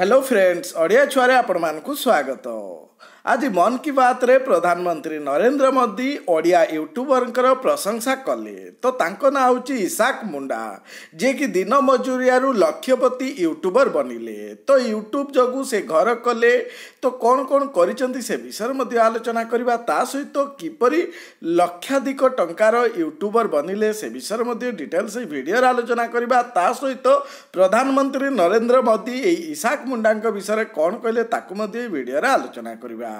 hello friends Odia ଛୁଆରେ ଆପଣମାନଙ୍କୁ ସ୍ୱାଗତ ଆଜି ମନ୍ କି ବାତ୍ରେ ପ୍ରଧାନମନ୍ତ୍ରୀ ନରେନ୍ଦ୍ର ମୋଦି ଓଡ଼ିଆ ୟୁଟ୍ୟୁବରଙ୍କର ପ୍ରଶଂସା କଲେ ତ ତାଙ୍କ ନାଁ ହେଉଛି ଇଶାକ ମୁଣ୍ଡା ଯିଏକି ଦିନ ମଜୁରିଆରୁ ଲକ୍ଷ୍ୟପତି ୟୁଟ୍ୟୁବର ବନିଲେ ତ ୟୁଟ୍ୟୁବ୍ ଯୋଗୁଁ ସେ ଘର କଲେ ତ କ'ଣ କ'ଣ କରିଛନ୍ତି ସେ ବିଷୟରେ ମଧ୍ୟ ଆଲୋଚନା କରିବା ତା ସହିତ କିପରି ଲକ୍ଷାଧିକ ଟଙ୍କାର ୟୁଟ୍ୟୁବର ବନିଲେ ସେ ବିଷୟରେ ମଧ୍ୟ ଡିଟେଲ୍ସ ଏହି ଭିଡ଼ିଓରେ ଆଲୋଚନା କରିବା ତା ସହିତ ପ୍ରଧାନମନ୍ତ୍ରୀ ନରେନ୍ଦ୍ର ମୋଦି ଏହି ଇଶାକ ମୁଣ୍ଡାଙ୍କ ବିଷୟରେ କ'ଣ କହିଲେ ତାକୁ ମଧ୍ୟ ଏହି ଭିଡ଼ିଓରେ ଆଲୋଚନା କରିବା करवा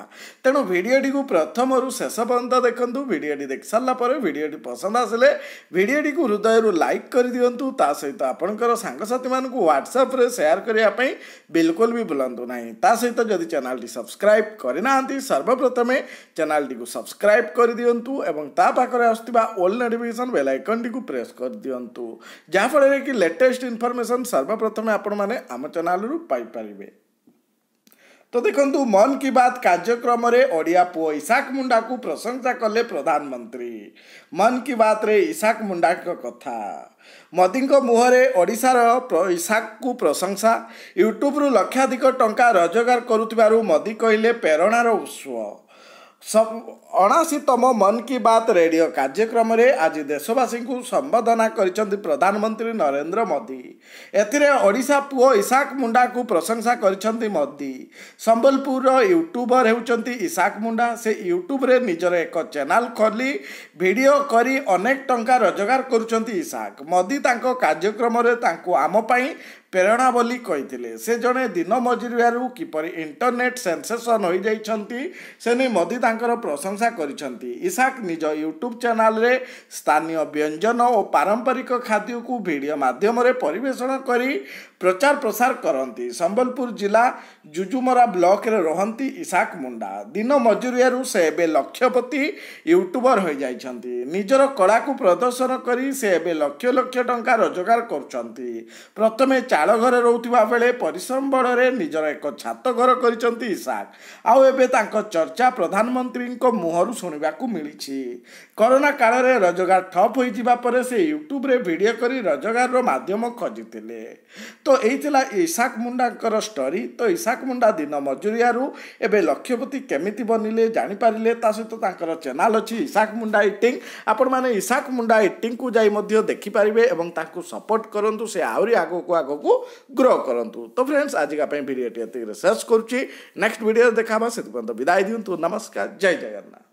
तेणु भिडटी को प्रथम रु शेष पर्यटन देखूँ भिडी देख सारापर भिडटी पसंद आसे भिडटी को हृदय लाइक कर दिंतु ता सहित आपणसाथी मान ह्वाट्सअप सेयार करने बिलकुल भी बुलां ना सहित जदि चेल सब्सक्राइब करना सर्वप्रथमें चेल टी सब्सक्राइब कर दिंतु और ओल्ड नोटिफिकेसन बेल आइकन टी प्रेस कर दिंतु जहाँफल कि लेटेस्ट इनफर्मेसन सर्वप्रथमें आपने चेल रूपे ତ ଦେଖନ୍ତୁ ମନ୍ କି ବାତ୍ କାର୍ଯ୍ୟକ୍ରମରେ ଓଡ଼ିଆ ପୁଅ ଇଶାକ ମୁଣ୍ଡାକୁ ପ୍ରଶଂସା କଲେ ପ୍ରଧାନମନ୍ତ୍ରୀ ମନ୍ କି ବାତ୍ରେ ଇଶାକ ମୁଣ୍ଡାଙ୍କ କଥା ମୋଦିଙ୍କ ମୁହଁରେ ଓଡ଼ିଶାର ଇଶାକକୁ ପ୍ରଶଂସା ୟୁଟ୍ୟୁବରୁ ଲକ୍ଷାଧିକ ଟଙ୍କା ରୋଜଗାର କରୁଥିବାରୁ ମୋଦି କହିଲେ ପ୍ରେରଣାର ଉତ୍ସ ସବୁ ଅଣାଅଶୀତମ ମନ୍ କି ବାତ୍ ରେଡ଼ିଓ କାର୍ଯ୍ୟକ୍ରମରେ ଆଜି ଦେଶବାସୀଙ୍କୁ ସମ୍ବୋଧନା କରିଛନ୍ତି ପ୍ରଧାନମନ୍ତ୍ରୀ ନରେନ୍ଦ୍ର ମୋଦି ଏଥିରେ ଓଡ଼ିଶା ପୁଅ ଇଶାକ ମୁଣ୍ଡାକୁ ପ୍ରଶଂସା କରିଛନ୍ତି ମୋଦି ସମ୍ବଲପୁରର ୟୁଟ୍ୟୁବର ହେଉଛନ୍ତି ଇଶାକ ମୁଣ୍ଡା ସେ ୟୁଟ୍ୟୁବରେ ନିଜର ଏକ ଚ୍ୟାନେଲ ଖୋଲି ଭିଡ଼ିଓ କରି ଅନେକ ଟଙ୍କା ରୋଜଗାର କରୁଛନ୍ତି ଇଶାକ ମୋଦି ତାଙ୍କ କାର୍ଯ୍ୟକ୍ରମରେ ତାଙ୍କୁ ଆମ ପାଇଁ ପ୍ରେରଣା ବୋଲି କହିଥିଲେ ସେ ଜଣେ ଦିନ ମଜୁରିଆରୁ କିପରି ଇଣ୍ଟରନେଟ୍ ସେନ୍ସେସନ୍ ହୋଇଯାଇଛନ୍ତି ସେ ନେଇ ମୋଦି ତାଙ୍କର ପ୍ରଶଂସା ଘୋଷଣା କରିଛନ୍ତି ଇଶାକ ନିଜ ୟୁଟ୍ୟୁବ୍ ଚ୍ୟାନେଲରେ ସ୍ଥାନୀୟ ବ୍ୟଞ୍ଜନ ଓ ପାରମ୍ପରିକ ଖାଦ୍ୟକୁ ଭିଡ଼ିଓ ମାଧ୍ୟମରେ ପରିବେଷଣ କରି ପ୍ରଚାର ପ୍ରସାର କରନ୍ତି ସମ୍ବଲପୁର ଜିଲ୍ଲା ଜୁଜୁମରା ବ୍ଲକରେ ରହନ୍ତି ଇଶାକ ମୁଣ୍ଡା ଦିନ ମଜୁରିଆରୁ ସେ ଏବେ ଲକ୍ଷପତି ୟୁଟ୍ୟୁବର ହୋଇଯାଇଛନ୍ତି ନିଜର କଳାକୁ ପ୍ରଦର୍ଶନ କରି ସେ ଏବେ ଲକ୍ଷ ଲକ୍ଷ ଟଙ୍କା ରୋଜଗାର କରୁଛନ୍ତି ପ୍ରଥମେ ଚାଳ ଘରେ ରହୁଥିବା ବେଳେ ପରିଶ୍ରମ ବଳରେ ନିଜର ଏକ ଛାତ ଘର କରିଛନ୍ତି ଇଶାକ ଆଉ ଏବେ ତାଙ୍କ ଚର୍ଚ୍ଚା ପ୍ରଧାନମନ୍ତ୍ରୀଙ୍କ ମୁହଁ ଘରୁ ଶୁଣିବାକୁ ମିଳିଛି କରୋନା କାଳରେ ରୋଜଗାର ଠପ୍ ହୋଇଯିବା ପରେ ସେ ୟୁଟ୍ୟୁବରେ ଭିଡ଼ିଓ କରି ରୋଜଗାରର ମାଧ୍ୟମ ଖୋଜିଥିଲେ ତ ଏଇ ଥିଲା ଇଶାକ ମୁଣ୍ଡାଙ୍କର ଷ୍ଟୋରି ତ ଇଶାକ ମୁଣ୍ଡା ଦିନ ମଜୁରିଆରୁ ଏବେ ଲକ୍ଷ୍ୟପତି କେମିତି ବନିଲେ ଜାଣିପାରିଲେ ତା ସହିତ ତାଙ୍କର ଚ୍ୟାନେଲ୍ ଅଛି ଇଶାକ ମୁଣ୍ଡା ଇଟିଂ ଆପଣମାନେ ଇଶାକ ମୁଣ୍ଡା ଇଟିଂକୁ ଯାଇ ମଧ୍ୟ ଦେଖିପାରିବେ ଏବଂ ତାଙ୍କୁ ସପୋର୍ଟ କରନ୍ତୁ ସେ ଆହୁରି ଆଗକୁ ଆଗକୁ ଗ୍ରୋ କରନ୍ତୁ ତ ଫ୍ରେଣ୍ଡସ୍ ଆଜିକା ପାଇଁ ଭିଡ଼ିଓଟି ଏତିକିରେ ସର୍ଚ୍ଚ କରୁଛି ନେକ୍ସଟ ଭିଡ଼ିଓରେ ଦେଖା ହେବା ସେଥିପାଇଁ ତ ବିଦାୟ ଦିଅନ୍ତୁ ନମସ୍କାର ଜୟ ଜଗନ୍ନାଥ